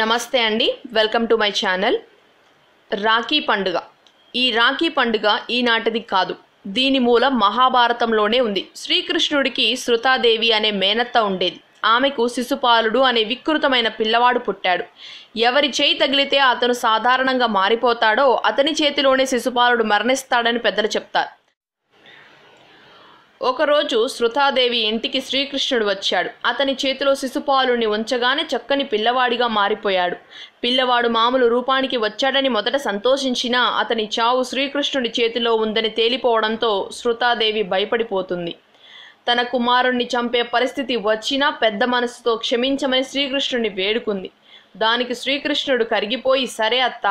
నమస్తే అండి welcome to my channel Rakhi పండుగ ఈ రాఖీ పండుగ ఈనాటిది కాదు దీని మూల మహాభారతంలోనే ఉంది శ్రీకృష్ణుడికి శృతాదేవి అనే మేనత్త ఉండేది ఆమెకు శిశుపాలుడు అనే వికృతమైన పిల్లవాడు పుట్టాడు ఎవరి చేయి తగిలితే అతను సాధారణంగా మారిపోతాడో అతని చేతిలోనే శిశుపాలుడు మరణిస్తాడని పెద్దలు చెప్తారు ఒకరోజు శృతాదేవి ఇంటికి శ్రీకృష్ణుడు వచ్చాడు అతని చేతిలో శిశుపాలుని ఉంచగానే చక్కని పిల్లవాడిగా మారిపోయాడు పిల్లవాడు మామూలు రూపానికి వచ్చాడని మొదట సంతోషించినా అతని చావు శ్రీకృష్ణుడి చేతిలో ఉందని తేలిపోవడంతో శృతాదేవి భయపడిపోతుంది తన కుమారుణ్ణి చంపే పరిస్థితి వచ్చినా పెద్ద మనసుతో క్షమించమని శ్రీకృష్ణుడిని వేడుకుంది దానికి శ్రీకృష్ణుడు కరిగిపోయి సరే అత్త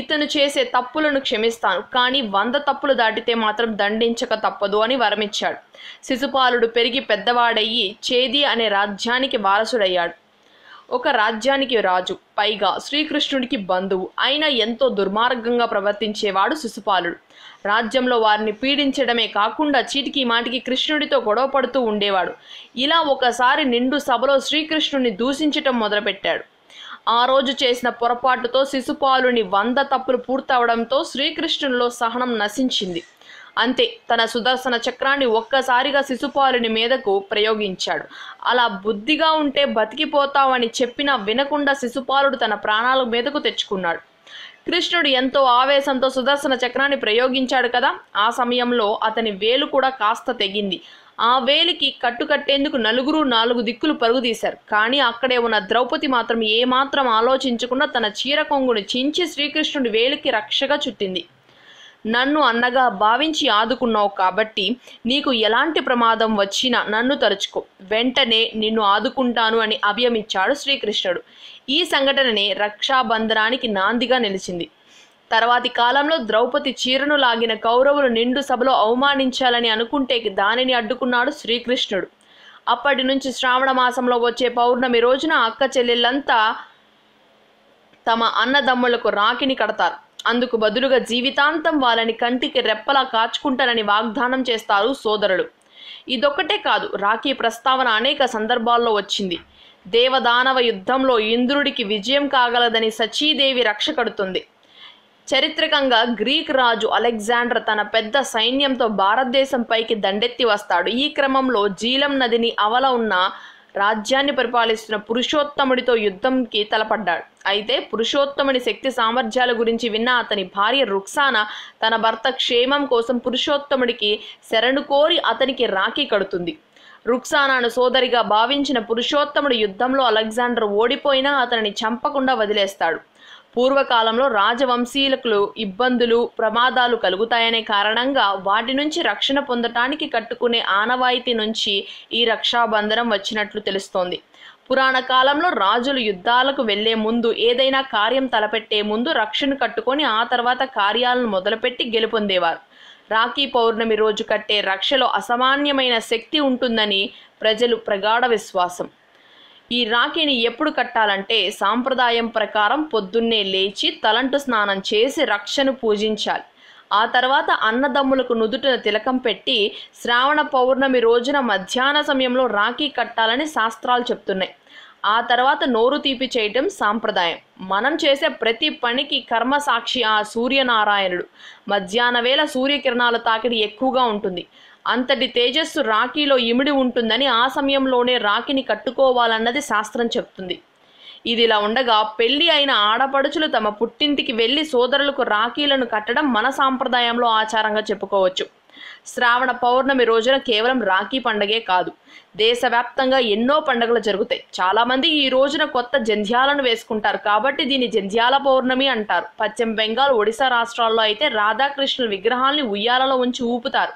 ఇతను చేసే తప్పులను క్షమిస్తాను కానీ వంద తప్పులు దాటితే మాత్రం దండించక తప్పదు అని వరమిచ్చాడు శిశుపాలుడు పెరిగి పెద్దవాడయ్యి చేది అనే రాజ్యానికి వారసుడయ్యాడు ఒక రాజ్యానికి రాజు పైగా శ్రీకృష్ణుడికి బంధువు అయినా ఎంతో దుర్మార్గంగా ప్రవర్తించేవాడు శిశుపాలుడు రాజ్యంలో వారిని పీడించడమే కాకుండా చీటికి మాటికి కృష్ణుడితో గొడవ పడుతూ ఉండేవాడు ఇలా ఒకసారి నిండు సభలో శ్రీకృష్ణుడిని దూషించటం మొదలుపెట్టాడు ఆ రోజు చేసిన పొరపాటుతో శిశుపాలుని వంద తప్పులు పూర్తవడంతో శ్రీకృష్ణునిలో సహనం నశించింది అంతే తన సుదర్శన చక్రాన్ని ఒక్కసారిగా శిశుపాలుని మీదకు ప్రయోగించాడు అలా బుద్ధిగా ఉంటే బతికిపోతావని చెప్పినా వినకుండా శిశుపాలుడు తన ప్రాణాల మీదకు తెచ్చుకున్నాడు కృష్ణుడు ఎంతో ఆవేశంతో సుదర్శన చక్రాన్ని ప్రయోగించాడు కదా ఆ సమయంలో అతని వేలు కూడా కాస్త తెగింది ఆ వేలికి కట్టుకట్టేందుకు నలుగురు నాలుగు దిక్కులు పరుగుదీశారు కానీ అక్కడే ఉన్న ద్రౌపది మాత్రం ఏమాత్రం ఆలోచించకుండా తన చీర కొంగును చించి శ్రీకృష్ణుడి వేలికి రక్షగా చుట్టింది నన్ను అన్నగా భావించి ఆదుకున్నావు కాబట్టి నీకు ఎలాంటి ప్రమాదం వచ్చినా నన్ను తరుచుకో వెంటనే నిన్ను ఆదుకుంటాను అని అభయమిచ్చాడు శ్రీకృష్ణుడు ఈ సంఘటననే రక్షాబంధనానికి నాందిగా నిలిచింది తర్వాతి కాలంలో ద్రౌపది చీరను లాగిన కౌరవులు నిండు సభలో అవమానించాలని అనుకుంటే దానిని అడ్డుకున్నాడు శ్రీకృష్ణుడు అప్పటి నుంచి శ్రావణ మాసంలో వచ్చే పౌర్ణమి రోజున అక్క చెల్లెళ్ళంతా తమ అన్నదమ్ములకు రాఖిని కడతారు అందుకు బదులుగా జీవితాంతం వాళ్ళని కంటికి రెప్పలా కాచుకుంటారని వాగ్దానం చేస్తారు సోదరులు ఇదొక్కటే కాదు రాఖీ ప్రస్తావన అనేక సందర్భాల్లో వచ్చింది దేవదానవ యుద్ధంలో ఇంద్రుడికి విజయం కాగలదని సచీదేవి రక్ష కడుతుంది చరిత్రకంగా గ్రీక్ రాజు అలెగ్జాండర్ తన పెద్ద సైన్యంతో భారతదేశంపైకి దండెత్తి వస్తాడు ఈ క్రమంలో జీలం నదిని అవల ఉన్న రాజ్యాన్ని పరిపాలిస్తున్న పురుషోత్తముడితో యుద్ధంకి తలపడ్డాడు అయితే పురుషోత్తముని శక్తి సామర్థ్యాల గురించి విన్న అతని భార్య రుక్సాన తన భర్త క్షేమం కోసం పురుషోత్తముడికి శరణు కోరి అతనికి రాఖీ కడుతుంది రుక్సానాను సోదరిగా భావించిన పురుషోత్తముడు యుద్ధంలో అలెగ్జాండర్ ఓడిపోయినా అతనిని చంపకుండా వదిలేస్తాడు పూర్వకాలంలో రాజవంశీయులకు ఇబ్బందులు ప్రమాదాలు కలుగుతాయనే కారణంగా వాటి నుంచి రక్షణ పొందటానికి కట్టుకునే ఆనవాయితీ నుంచి ఈ రక్షాబంధనం వచ్చినట్లు తెలుస్తోంది పురాణ కాలంలో రాజులు యుద్ధాలకు వెళ్లే ముందు ఏదైనా కార్యం తలపెట్టే ముందు రక్షణ కట్టుకొని ఆ తర్వాత కార్యాలను మొదలుపెట్టి గెలుపొందేవారు రాఖీ పౌర్ణమి రోజు కట్టే రక్షలో అసామాన్యమైన శక్తి ఉంటుందని ప్రజలు ప్రగాఢ విశ్వాసం ఈ రాఖీని ఎప్పుడు కట్టాలంటే సాంప్రదాయం ప్రకారం పొద్దున్నే లేచి తలంటు స్నానం చేసి రక్షను పూజించాలి ఆ తర్వాత అన్నదమ్ములకు నుదుటిన తిలకం పెట్టి శ్రావణ పౌర్ణమి రోజున మధ్యాహ్న సమయంలో రాఖీ కట్టాలని శాస్త్రాలు చెప్తున్నాయి ఆ తర్వాత నోరు తీపి చేయటం సాంప్రదాయం మనం చేసే ప్రతి పనికి కర్మ సాక్షి ఆ సూర్యనారాయణుడు మధ్యాహ్న వేళ సూర్యకిరణాల తాకిడి ఎక్కువగా ఉంటుంది అంతటి తేజస్సు రాఖీలో ఇమిడి ఉంటుందని ఆ సమయంలోనే రాఖీని కట్టుకోవాలన్నది శాస్త్రం చెప్తుంది ఇదిలా ఉండగా పెళ్లి అయిన ఆడపడుచులు తమ పుట్టింటికి వెళ్లి సోదరులకు రాఖీలను కట్టడం మన సాంప్రదాయంలో ఆచారంగా చెప్పుకోవచ్చు శ్రావణ పౌర్ణమి రోజున కేవలం రాఖీ పండగే కాదు దేశవ్యాప్తంగా ఎన్నో పండగలు జరుగుతాయి చాలామంది ఈ రోజున కొత్త జంధ్యాలను వేసుకుంటారు కాబట్టి దీని జంధ్యాల పౌర్ణమి అంటారు పశ్చిమ బెంగాల్ ఒడిశా రాష్ట్రాల్లో అయితే రాధాకృష్ణుల విగ్రహాల్ని ఉయ్యాలలో ఉంచి ఊపుతారు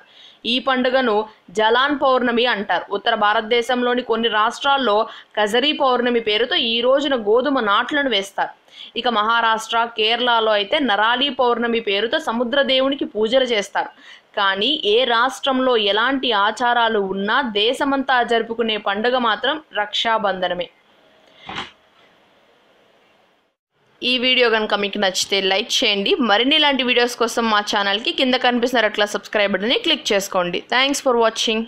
ఈ పండుగను జలాన్ పౌర్ణమి అంటారు ఉత్తర భారతదేశంలోని కొన్ని రాష్ట్రాల్లో కజరీ పౌర్ణమి పేరుతో ఈ రోజున గోధుమ నాట్లను వేస్తారు ఇక మహారాష్ట్ర కేరళలో అయితే నరాలి పౌర్ణమి పేరుతో సముద్ర దేవునికి పూజలు చేస్తారు కానీ ఏ రాష్ట్రంలో ఎలాంటి ఆచారాలు ఉన్నా దేశమంతా జరుపుకునే పండుగ మాత్రం రక్షాబంధనమే ఈ వీడియో కనుక మీకు నచ్చితే లైక్ చేయండి మరిన్ని ఇలాంటి వీడియోస్ కోసం మా ఛానల్కి కింద కనిపిస్తున్నారు అట్లా సబ్స్క్రైబ్ బటన్ని క్లిక్ చేసుకోండి థ్యాంక్స్ ఫర్ వాచింగ్